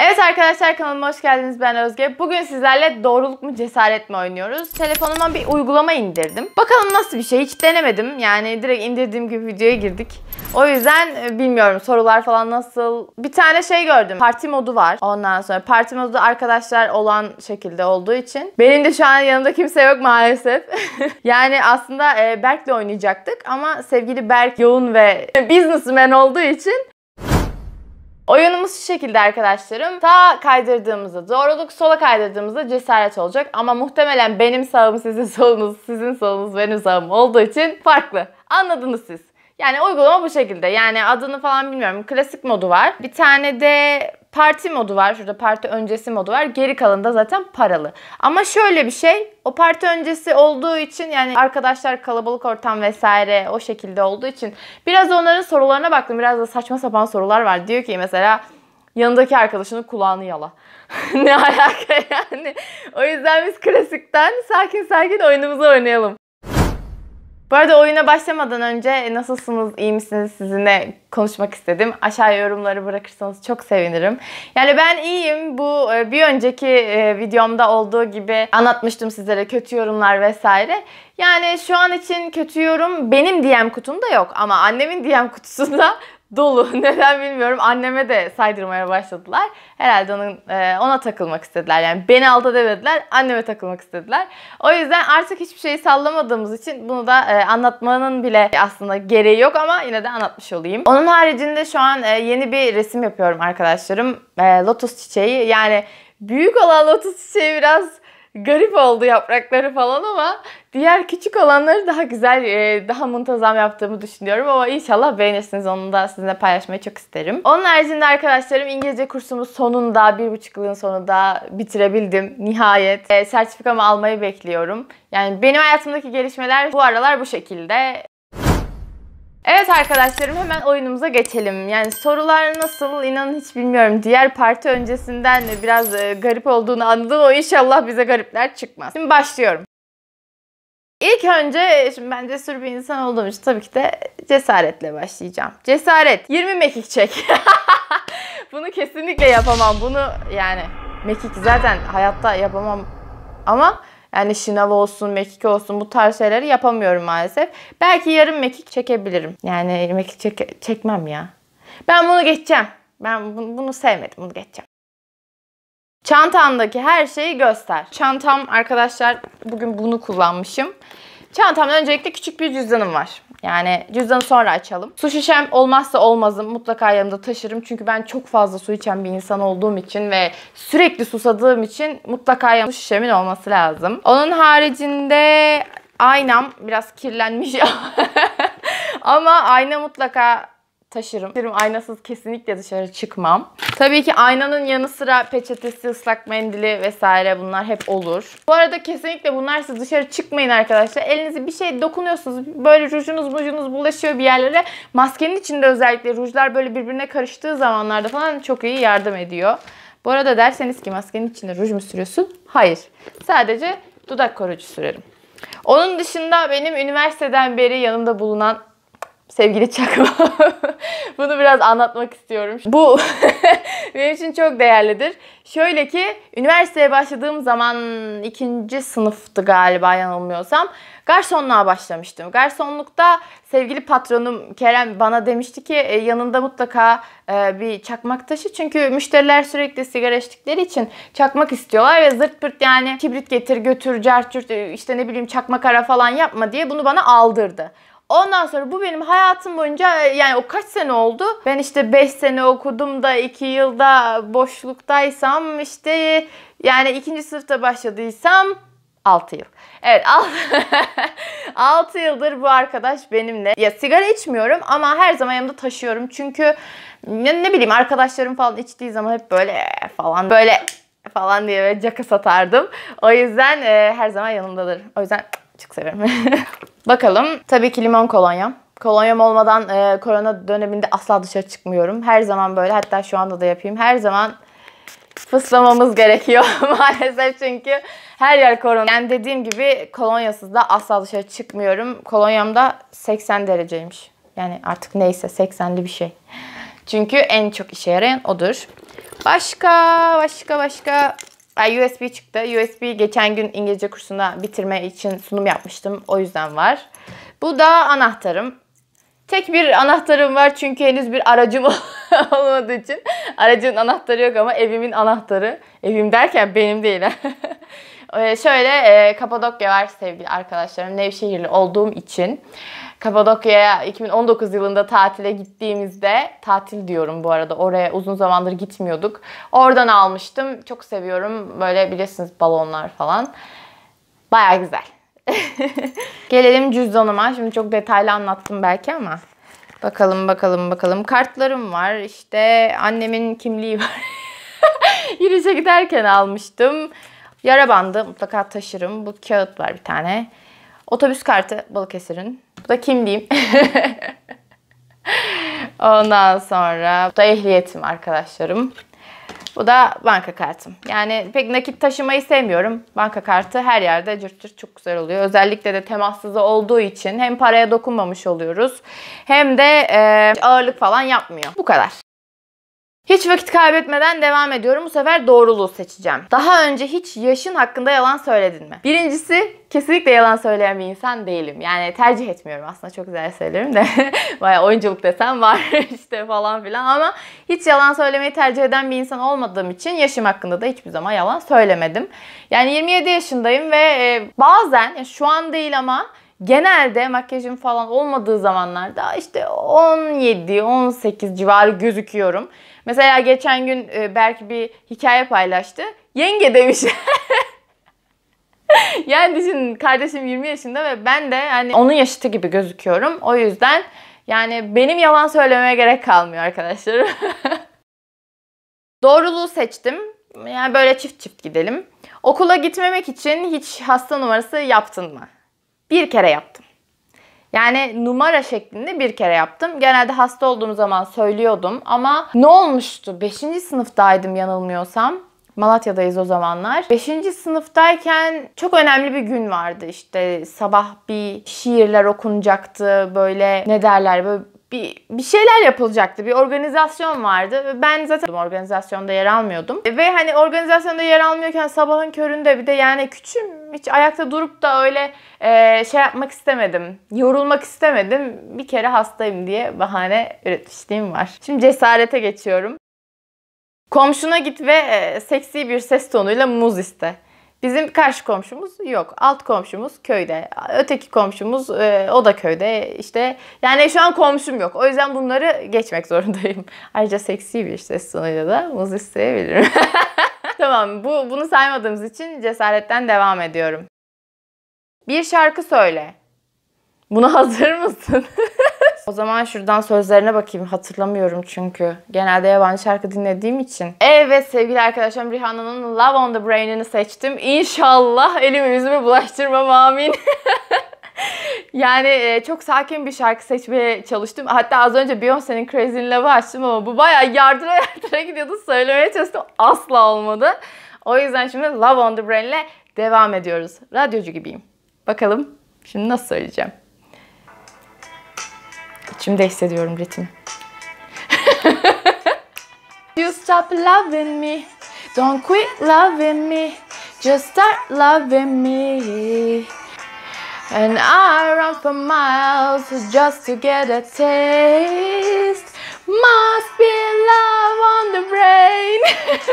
Evet arkadaşlar kanalıma hoş geldiniz ben Özge. Bugün sizlerle doğruluk mu cesaret mi oynuyoruz. Telefonuma bir uygulama indirdim. Bakalım nasıl bir şey hiç denemedim. Yani direkt indirdiğim gibi videoya girdik. O yüzden e, bilmiyorum sorular falan nasıl. Bir tane şey gördüm. Parti modu var. Ondan sonra parti modu arkadaşlar olan şekilde olduğu için. Benim de şu an yanında kimse yok maalesef. yani aslında e, Berk'le oynayacaktık ama sevgili Berk yoğun ve businessman olduğu için Oyunumuz şu şekilde arkadaşlarım. Sağa kaydırdığımızda doğruluk sola kaydırdığımızda cesaret olacak. Ama muhtemelen benim sağım sizin solunuz, sizin solunuz benim sağım olduğu için farklı. Anladınız siz. Yani uygulama bu şekilde. Yani adını falan bilmiyorum. Klasik modu var. Bir tane de Parti modu var. Şurada parti öncesi modu var. Geri kalanında zaten paralı. Ama şöyle bir şey. O parti öncesi olduğu için yani arkadaşlar kalabalık ortam vesaire o şekilde olduğu için biraz onların sorularına baktım. Biraz da saçma sapan sorular var. Diyor ki mesela yanındaki arkadaşının kulağını yala. ne alaka yani? O yüzden biz klasikten sakin sakin oyunumuzu oynayalım. Bu arada oyuna başlamadan önce e, nasılsınız, iyi misiniz sizinle konuşmak istedim. Aşağı yorumları bırakırsanız çok sevinirim. Yani ben iyiyim. Bu e, bir önceki e, videomda olduğu gibi anlatmıştım sizlere kötü yorumlar vesaire. Yani şu an için kötü yorum benim DM kutumda yok ama annemin DM kutusunda dolu. Neden bilmiyorum. Anneme de saydırmaya başladılar. Herhalde onun, e, ona takılmak istediler. Yani beni aldı demediler. Anneme takılmak istediler. O yüzden artık hiçbir şeyi sallamadığımız için bunu da e, anlatmanın bile aslında gereği yok ama yine de anlatmış olayım. Onun haricinde şu an e, yeni bir resim yapıyorum arkadaşlarım. lotus çiçeği. Yani büyük olan lotus çiçeği biraz garip oldu yaprakları falan ama diğer küçük olanları daha güzel, e, daha muntazam yaptığımı düşünüyorum ama inşallah beğenirsiniz. Onu da sizinle paylaşmayı çok isterim. Onun haricinde arkadaşlarım İngilizce kursumu sonunda, bir buçuk yılın sonunda bitirebildim. Nihayet. E, sertifikamı almayı bekliyorum. Yani benim hayatımdaki gelişmeler bu aralar bu şekilde. Evet arkadaşlarım hemen oyunumuza geçelim. Yani sorular nasıl inanın hiç bilmiyorum. Diğer parti öncesinden de biraz e, garip olduğunu anladım. O inşallah bize garipler çıkmaz. Şimdi başlıyorum. İlk önce e, şimdi ben cesur bir insan olduğum için tabii ki de cesaretle başlayacağım. Cesaret. 20 mekik çek. Bunu kesinlikle yapamam. Bunu yani mekik zaten hayatta yapamam. Ama yani şınav olsun, mekik olsun bu tarz şeyleri yapamıyorum maalesef. Belki yarım mekik çekebilirim. Yani mekik çek çekmem ya. Ben bunu geçeceğim. Ben bunu, bunu sevmedim. Bunu geçeceğim. Çantamdaki her şeyi göster. Çantam arkadaşlar bugün bunu kullanmışım. Çantamda öncelikle küçük bir cüzdanım var. Yani cüzdanı sonra açalım. Su şişem olmazsa olmazım. Mutlaka yanımda taşırım. Çünkü ben çok fazla su içen bir insan olduğum için ve sürekli susadığım için mutlaka yanımda su şişemin olması lazım. Onun haricinde aynam biraz kirlenmiş ama ayna mutlaka taşırım. Derim aynasız kesinlikle dışarı çıkmam. Tabii ki aynanın yanı sıra peçetesi, ıslak mendili vesaire bunlar hep olur. Bu arada kesinlikle bunlar dışarı çıkmayın arkadaşlar. Elinizi bir şey dokunuyorsunuz. Böyle rujunuz mujunuz bulaşıyor bir yerlere. Maskenin içinde özellikle rujlar böyle birbirine karıştığı zamanlarda falan çok iyi yardım ediyor. Bu arada derseniz ki maskenin içinde ruj mu sürüyorsun? Hayır. Sadece dudak koruyucu sürerim. Onun dışında benim üniversiteden beri yanımda bulunan sevgili Çakma. Bunu biraz anlatmak istiyorum. Bu benim için çok değerlidir. Şöyle ki üniversiteye başladığım zaman ikinci sınıftı galiba yanılmıyorsam. Garsonluğa başlamıştım. Garsonlukta sevgili patronum Kerem bana demişti ki e, yanında mutlaka e, bir çakmak taşı. Çünkü müşteriler sürekli sigara içtikleri için çakmak istiyorlar ve zırt pırt yani kibrit getir götür cart cürt e, işte ne bileyim çakmak ara falan yapma diye bunu bana aldırdı. Ondan sonra bu benim hayatım boyunca e, yani o kaç sene oldu? Ben işte 5 sene okudum da 2 yılda boşluktaysam işte yani 2. sınıfta başladıysam 6 yıl. Evet 6, 6 yıldır bu arkadaş benimle. Ya sigara içmiyorum ama her zaman yanımda taşıyorum. Çünkü ne, ne bileyim arkadaşlarım falan içtiği zaman hep böyle falan böyle falan diye böyle caka satardım. O yüzden e, her zaman yanımdadır. O yüzden çok severim. Bakalım. Tabii ki limon kolonya. Kolonyam olmadan e, korona döneminde asla dışarı çıkmıyorum. Her zaman böyle. Hatta şu anda da yapayım. Her zaman fıslamamız gerekiyor maalesef çünkü her yer korona. Yani dediğim gibi kolonyasız da asla dışarı çıkmıyorum. Kolonyam da 80 dereceymiş. Yani artık neyse 80'li bir şey. Çünkü en çok işe yarayan odur. Başka, başka, başka Ay, USB çıktı. USB geçen gün İngilizce kursunda bitirme için sunum yapmıştım. O yüzden var. Bu da anahtarım. Tek bir anahtarım var çünkü henüz bir aracım olmadığı için. Aracın anahtarı yok ama evimin anahtarı. Evim derken benim değil. Ee, şöyle e, Kapadokya var sevgili arkadaşlarım. Nevşehirli olduğum için. Kapadokya'ya 2019 yılında tatile gittiğimizde, tatil diyorum bu arada oraya uzun zamandır gitmiyorduk. Oradan almıştım. Çok seviyorum. Böyle bilirsiniz balonlar falan. Baya güzel. Gelelim cüzdanıma. Şimdi çok detaylı anlattım belki ama. Bakalım bakalım bakalım. Kartlarım var. İşte annemin kimliği var. Yürüyüşe giderken almıştım. Yara bandı mutlaka taşırım. Bu kağıt var bir tane. Otobüs kartı Balıkesir'in. Bu da kimliğim. Ondan sonra bu da ehliyetim arkadaşlarım. Bu da banka kartım. Yani pek nakit taşımayı sevmiyorum. Banka kartı her yerde cırt cırt çok güzel oluyor. Özellikle de temassız olduğu için hem paraya dokunmamış oluyoruz hem de e, ağırlık falan yapmıyor. Bu kadar. Hiç vakit kaybetmeden devam ediyorum. Bu sefer doğruluğu seçeceğim. Daha önce hiç yaşın hakkında yalan söyledin mi? Birincisi kesinlikle yalan söyleyen bir insan değilim. Yani tercih etmiyorum aslında çok güzel söylerim de. Baya oyunculuk desem var işte falan filan ama hiç yalan söylemeyi tercih eden bir insan olmadığım için yaşım hakkında da hiçbir zaman yalan söylemedim. Yani 27 yaşındayım ve e, bazen yani şu an değil ama genelde makyajım falan olmadığı zamanlarda işte 17-18 civarı gözüküyorum. Mesela geçen gün e, belki bir hikaye paylaştı. Yenge demiş. yani düşünün kardeşim 20 yaşında ve ben de hani onun yaşıtı gibi gözüküyorum. O yüzden yani benim yalan söylemeye gerek kalmıyor arkadaşlar. Doğruluğu seçtim. Yani böyle çift çift gidelim. Okula gitmemek için hiç hasta numarası yaptın mı? Bir kere yaptım. Yani numara şeklinde bir kere yaptım. Genelde hasta olduğum zaman söylüyordum ama ne olmuştu? 5. sınıftaydım yanılmıyorsam. Malatya'dayız o zamanlar. Beşinci sınıftayken çok önemli bir gün vardı. İşte sabah bir şiirler okunacaktı. Böyle ne derler böyle bir, bir şeyler yapılacaktı. Bir organizasyon vardı. Ben zaten organizasyonda yer almıyordum. E, ve hani organizasyonda yer almıyorken sabahın köründe bir de yani küçüm hiç ayakta durup da öyle e, şey yapmak istemedim. Yorulmak istemedim. Bir kere hastayım diye bahane üretmişliğim var. Şimdi cesarete geçiyorum. Komşuna git ve e, seksi bir ses tonuyla muz iste. Bizim karşı komşumuz yok. Alt komşumuz köyde. Öteki komşumuz e, o da köyde. İşte yani şu an komşum yok. O yüzden bunları geçmek zorundayım. Ayrıca seksi bir ses sonuyla da muz isteyebilirim. tamam bu bunu saymadığımız için cesaretten devam ediyorum. Bir şarkı söyle. Buna hazır mısın? O zaman şuradan sözlerine bakayım. Hatırlamıyorum çünkü. Genelde yabancı şarkı dinlediğim için. Evet sevgili arkadaşlarım Rihanna'nın Love on the Brain'ini seçtim. İnşallah elimi yüzümü bulaştırmam amin. yani e, çok sakin bir şarkı seçmeye çalıştım. Hatta az önce Beyoncé'nin Crazy in Love'ı açtım ama bu bayağı yardıra yardıra gidiyordu. Söylemeye çalıştım. Asla olmadı. O yüzden şimdi Love on the Brain ile devam ediyoruz. Radyocu gibiyim. Bakalım şimdi nasıl söyleyeceğim. İçimde hissediyorum ritmi. you stop loving me. Don't quit loving me. Just start loving me. And I run for miles just to get a taste. Must be love on the brain.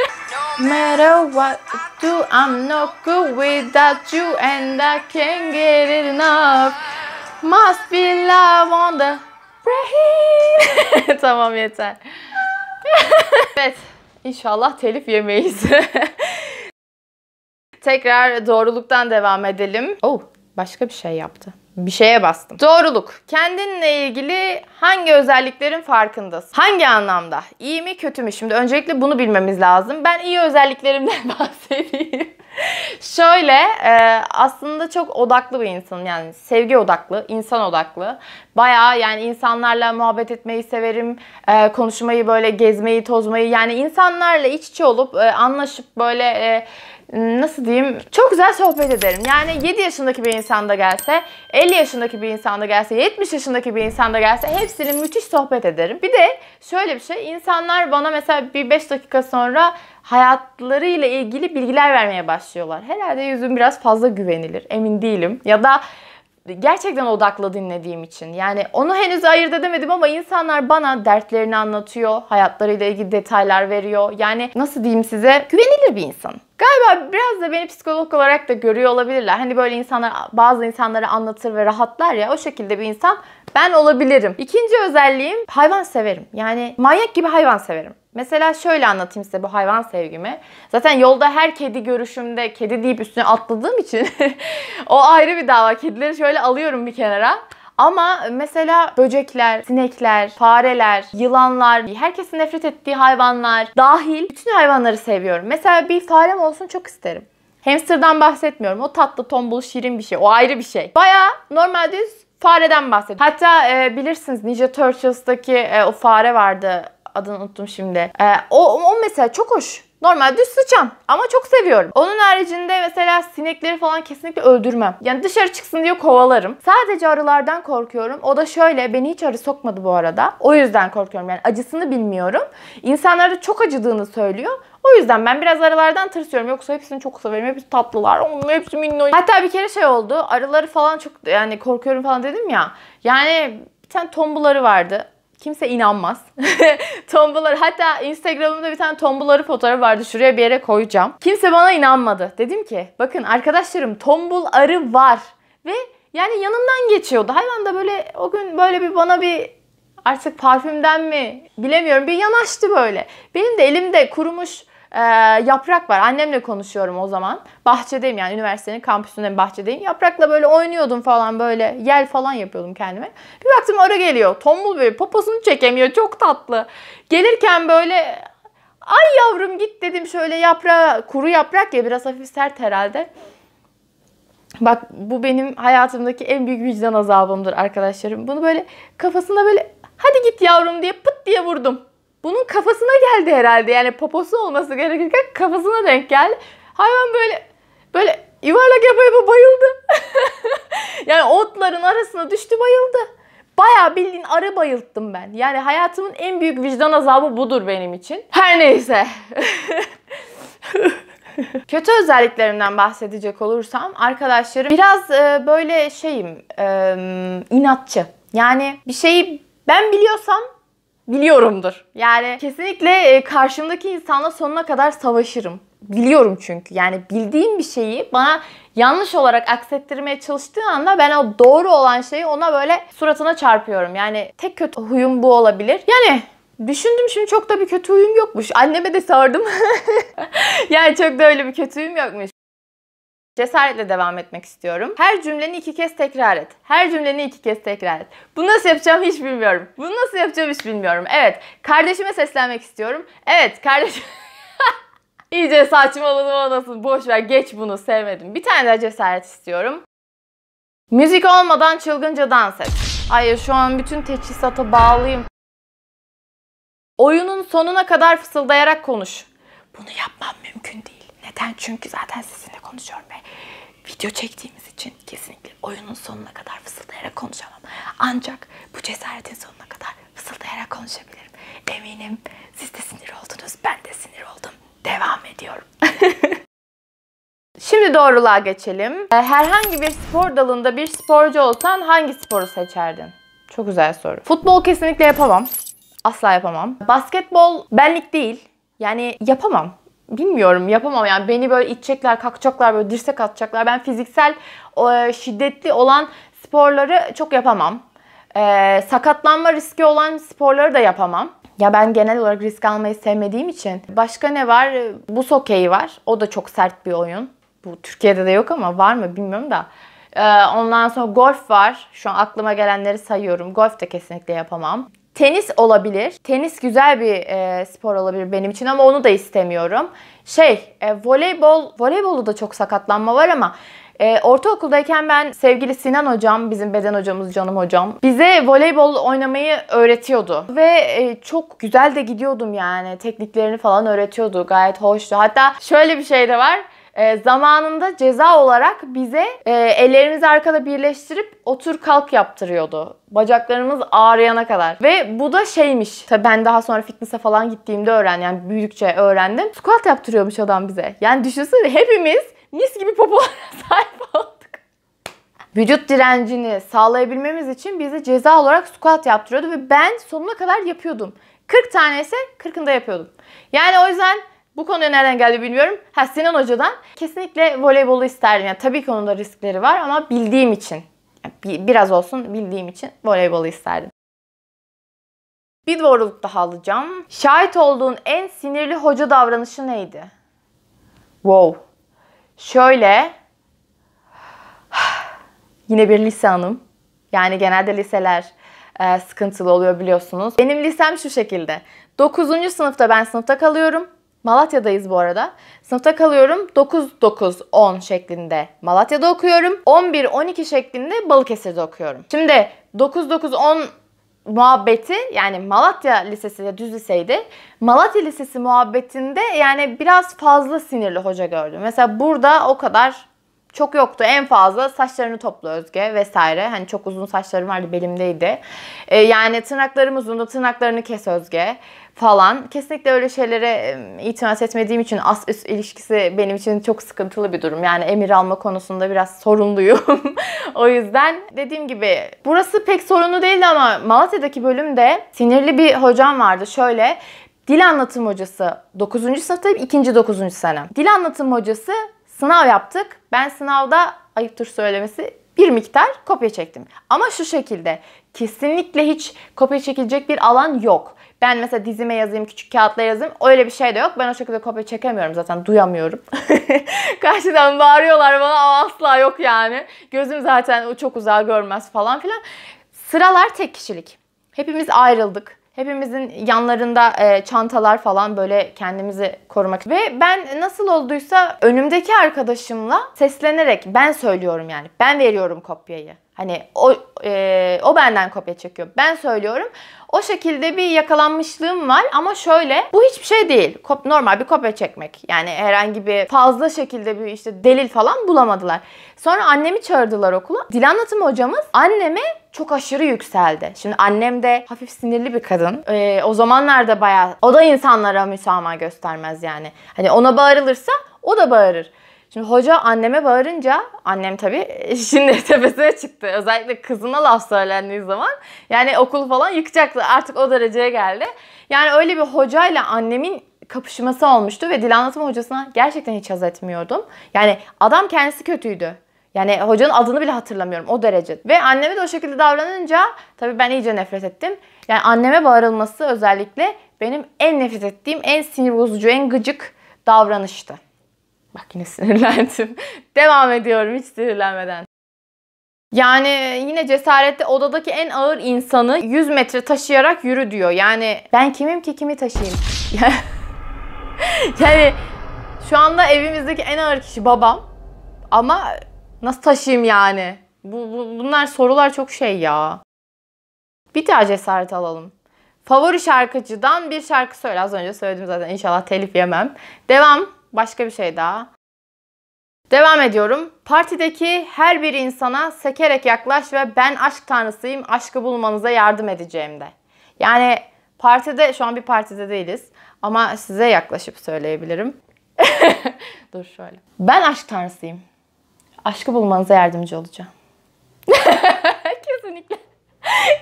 no matter what I do, I'm no good without you, and I can't get it enough. Must be love on the Rahim. tamam yeter. evet. İnşallah telif yemeyiz. Tekrar doğruluktan devam edelim. Oh, başka bir şey yaptı. Bir şeye bastım. Doğruluk. Kendinle ilgili hangi özelliklerin farkındasın? Hangi anlamda? İyi mi kötü mü? Şimdi öncelikle bunu bilmemiz lazım. Ben iyi özelliklerimden bahsedeyim. Şöyle e, aslında çok odaklı bir insan yani sevgi odaklı, insan odaklı. Baya yani insanlarla muhabbet etmeyi severim, e, konuşmayı böyle gezmeyi, tozmayı yani insanlarla iç içe olup e, anlaşıp böyle... E, nasıl diyeyim çok güzel sohbet ederim. Yani 7 yaşındaki bir insanda gelse, 50 yaşındaki bir insanda gelse, 70 yaşındaki bir insanda gelse hepsini müthiş sohbet ederim. Bir de şöyle bir şey insanlar bana mesela bir 5 dakika sonra hayatlarıyla ilgili bilgiler vermeye başlıyorlar. Herhalde yüzüm biraz fazla güvenilir emin değilim. Ya da gerçekten odaklı dinlediğim için. Yani onu henüz ayırt edemedim ama insanlar bana dertlerini anlatıyor, hayatlarıyla ilgili detaylar veriyor. Yani nasıl diyeyim size güvenilir bir insan. Galiba biraz da beni psikolog olarak da görüyor olabilirler. Hani böyle insanlar bazı insanlara anlatır ve rahatlar ya o şekilde bir insan ben olabilirim. İkinci özelliğim hayvan severim. Yani manyak gibi hayvan severim. Mesela şöyle anlatayım size bu hayvan sevgimi. Zaten yolda her kedi görüşümde kedi deyip üstüne atladığım için o ayrı bir dava. Kedileri şöyle alıyorum bir kenara. Ama mesela böcekler, sinekler, fareler, yılanlar, herkesin nefret ettiği hayvanlar dahil bütün hayvanları seviyorum. Mesela bir farem olsun çok isterim. Hamster'dan bahsetmiyorum. O tatlı, tombul, şirin bir şey. O ayrı bir şey. Baya normal düz fareden bahsediyorum. Hatta e, bilirsiniz Ninja Turtles'daki e, o fare vardı adını unuttum şimdi. Ee, o, o mesela çok hoş. Normal düz sıçan ama çok seviyorum. Onun haricinde mesela sinekleri falan kesinlikle öldürmem. Yani dışarı çıksın diye kovalarım. Sadece arılardan korkuyorum. O da şöyle beni hiç arı sokmadı bu arada. O yüzden korkuyorum yani acısını bilmiyorum. İnsanlara çok acıdığını söylüyor. O yüzden ben biraz arılardan tırsıyorum. Yoksa hepsini çok severim. Hepsi tatlılar. Onun hepsi minnoş. Hatta bir kere şey oldu. Arıları falan çok yani korkuyorum falan dedim ya. Yani bir tane tombuları vardı kimse inanmaz. tombuları hatta Instagram'ımda bir tane tombuları fotoğrafı vardı. Şuraya bir yere koyacağım. Kimse bana inanmadı. Dedim ki bakın arkadaşlarım tombul arı var ve yani yanımdan geçiyordu. Hayvan da böyle o gün böyle bir bana bir artık parfümden mi bilemiyorum bir yanaştı böyle. Benim de elimde kurumuş e, yaprak var. Annemle konuşuyorum o zaman. Bahçedeyim yani üniversitenin kampüsünde bahçedeyim. Yaprakla böyle oynuyordum falan böyle yel falan yapıyordum kendime. Bir baktım ara geliyor. Tombul böyle poposunu çekemiyor. Çok tatlı. Gelirken böyle ay yavrum git dedim şöyle yaprağa kuru yaprak ya biraz hafif sert herhalde. Bak bu benim hayatımdaki en büyük vicdan azabımdır arkadaşlarım. Bunu böyle kafasında böyle hadi git yavrum diye pıt diye vurdum bunun kafasına geldi herhalde. Yani poposu olması gerekirken kafasına denk geldi. Hayvan böyle böyle yuvarlak yapa yapa bayıldı. yani otların arasına düştü bayıldı. Baya bildiğin arı bayılttım ben. Yani hayatımın en büyük vicdan azabı budur benim için. Her neyse. Kötü özelliklerimden bahsedecek olursam arkadaşlarım biraz e, böyle şeyim e, inatçı. Yani bir şeyi ben biliyorsam biliyorumdur. Yani kesinlikle e, karşımdaki insanla sonuna kadar savaşırım. Biliyorum çünkü. Yani bildiğim bir şeyi bana yanlış olarak aksettirmeye çalıştığı anda ben o doğru olan şeyi ona böyle suratına çarpıyorum. Yani tek kötü huyum bu olabilir. Yani Düşündüm şimdi çok da bir kötü huyum yokmuş. Anneme de sordum. yani çok da öyle bir kötü huyum yokmuş. Cesaretle devam etmek istiyorum. Her cümleni iki kez tekrar et. Her cümleni iki kez tekrar et. Bunu nasıl yapacağım hiç bilmiyorum. Bunu nasıl yapacağım hiç bilmiyorum. Evet, kardeşime seslenmek istiyorum. Evet, kardeşim... İyice saçmaladım anasını. Boş ver, geç bunu. Sevmedim. Bir tane daha cesaret istiyorum. Müzik olmadan çılgınca dans et. Ay şu an bütün teçhizata bağlıyım. Oyunun sonuna kadar fısıldayarak konuş. Bunu yapmam mümkün değil. Neden? Çünkü zaten sizinle konuşuyorum ve video çektiğimiz için kesinlikle oyunun sonuna kadar fısıldayarak konuşamam. Ancak bu cesaretin sonuna kadar fısıldayarak konuşabilirim. Eminim siz de sinir oldunuz, ben de sinir oldum. Devam ediyorum. Şimdi doğruluğa geçelim. Ee, herhangi bir spor dalında bir sporcu olsan hangi sporu seçerdin? Çok güzel soru. Futbol kesinlikle yapamam. Asla yapamam. Basketbol benlik değil. Yani yapamam bilmiyorum yapamam yani beni böyle itecekler, kalkacaklar böyle dirsek atacaklar. Ben fiziksel e, şiddetli olan sporları çok yapamam. E, sakatlanma riski olan sporları da yapamam. Ya ben genel olarak risk almayı sevmediğim için. Başka ne var? E, Bu hokeyi var. O da çok sert bir oyun. Bu Türkiye'de de yok ama var mı bilmiyorum da. ondan sonra golf var. Şu an aklıma gelenleri sayıyorum. Golf de kesinlikle yapamam. Tenis olabilir. Tenis güzel bir e, spor olabilir benim için ama onu da istemiyorum. Şey, e, voleybol, voleybolda da çok sakatlanma var ama e, ortaokuldayken ben sevgili Sinan hocam, bizim beden hocamız canım hocam, bize voleybol oynamayı öğretiyordu. Ve e, çok güzel de gidiyordum yani. Tekniklerini falan öğretiyordu. Gayet hoştu. Hatta şöyle bir şey de var e, zamanında ceza olarak bize e, ellerimizi arkada birleştirip otur kalk yaptırıyordu. Bacaklarımız ağrıyana kadar. Ve bu da şeymiş. Tabii ben daha sonra fitness'e falan gittiğimde öğrendim. Yani büyüdükçe öğrendim. Squat yaptırıyormuş adam bize. Yani düşünsene hepimiz mis gibi popolara sahip olduk vücut direncini sağlayabilmemiz için bize ceza olarak squat yaptırıyordu ve ben sonuna kadar yapıyordum. 40 tane ise 40'ında yapıyordum. Yani o yüzden bu konuya nereden geldi bilmiyorum. Ha Sinan Hoca'dan kesinlikle voleybolu isterdim. Yani tabii ki onun da riskleri var ama bildiğim için, biraz olsun bildiğim için voleybolu isterdim. Bir doğruluk daha alacağım. Şahit olduğun en sinirli hoca davranışı neydi? Wow. Şöyle. Yine bir lise hanım. Yani genelde liseler e, sıkıntılı oluyor biliyorsunuz. Benim lisem şu şekilde. 9. sınıfta ben sınıfta kalıyorum. Malatya'dayız bu arada. Sınıfta kalıyorum 9-9-10 şeklinde Malatya'da okuyorum. 11-12 şeklinde Balıkesir'de okuyorum. Şimdi 9-9-10 muhabbeti yani Malatya Lisesi ya düz liseydi. Malatya Lisesi muhabbetinde yani biraz fazla sinirli hoca gördüm. Mesela burada o kadar çok yoktu. En fazla saçlarını topla Özge vesaire. Hani çok uzun saçlarım vardı belimdeydi. Ee, yani tırnaklarım uzundu. Tırnaklarını kes Özge falan. Kesinlikle öyle şeylere itimat etmediğim için as üst ilişkisi benim için çok sıkıntılı bir durum. Yani emir alma konusunda biraz sorunluyum. o yüzden dediğim gibi burası pek sorunlu değildi ama Malatya'daki bölümde sinirli bir hocam vardı. Şöyle Dil anlatım hocası 9. sınıfta 2. 9. sene. Dil anlatım hocası sınav yaptık. Ben sınavda ayıptır söylemesi bir miktar kopya çektim. Ama şu şekilde kesinlikle hiç kopya çekilecek bir alan yok. Ben mesela dizime yazayım, küçük kağıtlara yazayım. Öyle bir şey de yok. Ben o şekilde kopya çekemiyorum zaten. Duyamıyorum. Karşıdan bağırıyorlar bana ama asla yok yani. Gözüm zaten çok uzağa görmez falan filan. Sıralar tek kişilik. Hepimiz ayrıldık. Hepimizin yanlarında e, çantalar falan böyle kendimizi korumak. Ve ben nasıl olduysa önümdeki arkadaşımla seslenerek ben söylüyorum yani. Ben veriyorum kopyayı. Hani o e, o benden kopya çekiyor. Ben söylüyorum. O şekilde bir yakalanmışlığım var ama şöyle bu hiçbir şey değil. Kop, normal bir kopya çekmek. Yani herhangi bir fazla şekilde bir işte delil falan bulamadılar. Sonra annemi çağırdılar okula. Dil anlatımı hocamız anneme çok aşırı yükseldi. Şimdi annem de hafif sinirli bir kadın. Ee, o zamanlarda bayağı o da insanlara müsamaha göstermez yani. Hani ona bağırılırsa o da bağırır. Şimdi hoca anneme bağırınca annem tabii şimdi tepesine çıktı. Özellikle kızına laf söylendiği zaman yani okul falan yıkacaktı. Artık o dereceye geldi. Yani öyle bir hocayla annemin kapışması olmuştu ve dil anlatma hocasına gerçekten hiç haz etmiyordum. Yani adam kendisi kötüydü. Yani hocanın adını bile hatırlamıyorum o derece. Ve anneme de o şekilde davranınca tabii ben iyice nefret ettim. Yani anneme bağırılması özellikle benim en nefret ettiğim, en sinir bozucu, en gıcık davranıştı. Bak yine sinirlendim. Devam ediyorum hiç sinirlenmeden. Yani yine cesaretle odadaki en ağır insanı 100 metre taşıyarak yürü diyor. Yani ben kimim ki kimi taşıyayım? yani şu anda evimizdeki en ağır kişi babam. Ama nasıl taşıyayım yani? Bu, bu, bunlar sorular çok şey ya. Bir daha cesaret alalım. Favori şarkıcıdan bir şarkı söyle. Az önce söyledim zaten. İnşallah telif yemem. Devam. Başka bir şey daha. Devam ediyorum. Partideki her bir insana sekerek yaklaş ve ben aşk tanrısıyım, aşkı bulmanıza yardım edeceğim de. Yani partide, şu an bir partide değiliz ama size yaklaşıp söyleyebilirim. Dur şöyle. Ben aşk tanrısıyım. Aşkı bulmanıza yardımcı olacağım. Kesinlikle.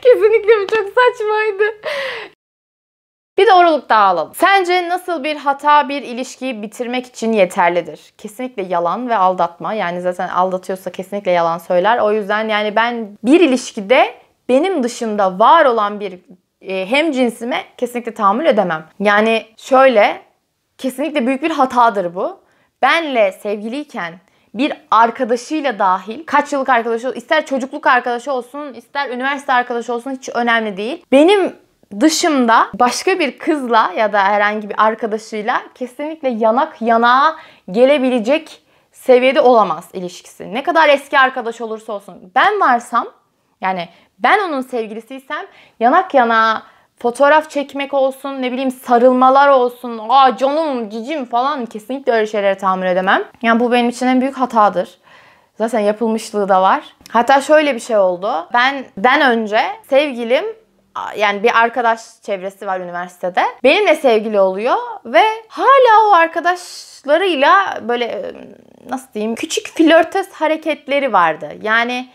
Kesinlikle bu çok saçmaydı. Bir doğruluk daha alalım. Sence nasıl bir hata bir ilişkiyi bitirmek için yeterlidir? Kesinlikle yalan ve aldatma. Yani zaten aldatıyorsa kesinlikle yalan söyler. O yüzden yani ben bir ilişkide benim dışında var olan bir e, hem cinsime kesinlikle tahammül edemem. Yani şöyle kesinlikle büyük bir hatadır bu. Benle sevgiliyken bir arkadaşıyla dahil kaç yıllık arkadaşı ister çocukluk arkadaşı olsun ister üniversite arkadaşı olsun hiç önemli değil. Benim dışımda başka bir kızla ya da herhangi bir arkadaşıyla kesinlikle yanak yanağa gelebilecek seviyede olamaz ilişkisi. Ne kadar eski arkadaş olursa olsun. Ben varsam yani ben onun sevgilisiysem yanak yana fotoğraf çekmek olsun ne bileyim sarılmalar olsun aa canım cicim falan kesinlikle öyle şeylere tahammül edemem. Yani bu benim için en büyük hatadır. Zaten yapılmışlığı da var. Hatta şöyle bir şey oldu. Benden önce sevgilim yani bir arkadaş çevresi var üniversitede. Benimle sevgili oluyor ve hala o arkadaşlarıyla böyle nasıl diyeyim küçük flörtöz hareketleri vardı. Yani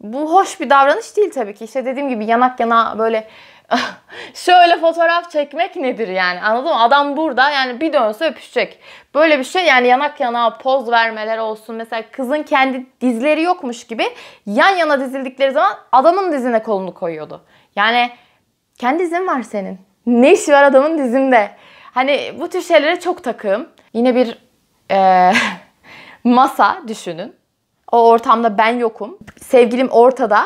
bu hoş bir davranış değil tabii ki. İşte dediğim gibi yanak yana böyle şöyle fotoğraf çekmek nedir yani anladın mı? Adam burada yani bir dönse öpüşecek. Böyle bir şey yani yanak yana poz vermeler olsun. Mesela kızın kendi dizleri yokmuş gibi yan yana dizildikleri zaman adamın dizine kolunu koyuyordu. Yani kendi dizin var senin. Ne işi var adamın dizinde? Hani bu tür şeylere çok takığım. Yine bir e, masa düşünün. O ortamda ben yokum. Sevgilim ortada.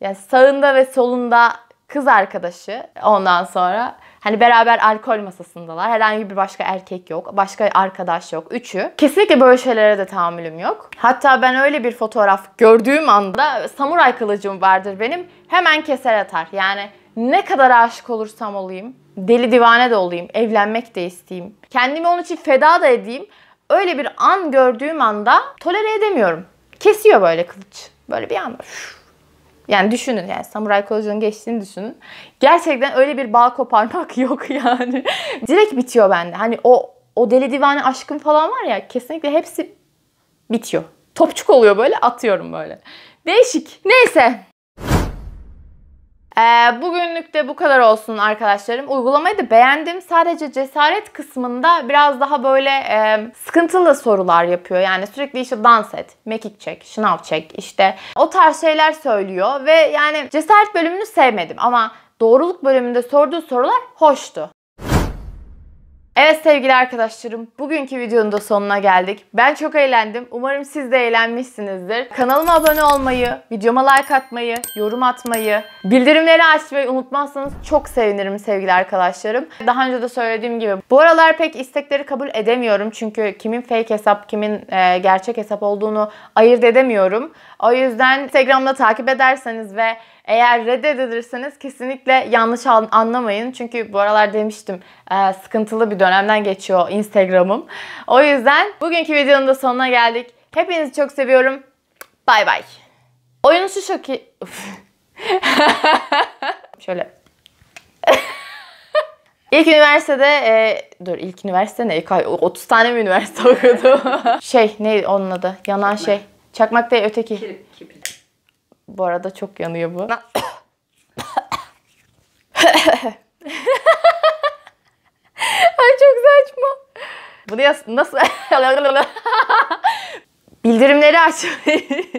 Yani sağında ve solunda kız arkadaşı. Ondan sonra Hani beraber alkol masasındalar. Herhangi bir başka erkek yok. Başka arkadaş yok. Üçü. Kesinlikle böyle şeylere de tahammülüm yok. Hatta ben öyle bir fotoğraf gördüğüm anda samuray kılıcım vardır benim. Hemen keser atar. Yani ne kadar aşık olursam olayım, deli divane de olayım, evlenmek de isteyeyim. Kendimi onun için feda da edeyim. Öyle bir an gördüğüm anda tolere edemiyorum. Kesiyor böyle kılıç. Böyle bir anda. Üf. Yani düşünün yani samuray kılıcının geçtiğini düşünün. Gerçekten öyle bir bağ koparmak yok yani. Direkt bitiyor bende. Hani o o deli divane aşkım falan var ya kesinlikle hepsi bitiyor. Topçuk oluyor böyle atıyorum böyle. Değişik. Neyse ee, bugünlük de bu kadar olsun arkadaşlarım. Uygulamayı da beğendim. Sadece cesaret kısmında biraz daha böyle e, sıkıntılı sorular yapıyor. Yani sürekli işte dans et, mekik çek, şınav çek işte o tarz şeyler söylüyor. Ve yani cesaret bölümünü sevmedim ama doğruluk bölümünde sorduğu sorular hoştu. Evet sevgili arkadaşlarım, bugünkü videonun da sonuna geldik. Ben çok eğlendim. Umarım siz de eğlenmişsinizdir. Kanalıma abone olmayı, videoma like atmayı, yorum atmayı, bildirimleri açmayı unutmazsanız çok sevinirim sevgili arkadaşlarım. Daha önce de söylediğim gibi bu aralar pek istekleri kabul edemiyorum. Çünkü kimin fake hesap, kimin e, gerçek hesap olduğunu ayırt edemiyorum. O yüzden Instagram'da takip ederseniz ve eğer reddedilirseniz kesinlikle yanlış anlamayın. Çünkü bu aralar demiştim e, sıkıntılı bir dönemden geçiyor Instagram'ım. O yüzden bugünkü videonun da sonuna geldik. Hepinizi çok seviyorum. Bay bay. Oyun şu şoki... Şöyle. ilk üniversitede... E, dur ilk üniversite ne? 30 tane mi üniversite okudum? şey neydi onun adı? Yanan şey. Çakmak değil öteki. kibrit. Bu arada çok yanıyor bu. Ay çok saçma. Bunu nasıl... Bildirimleri aç.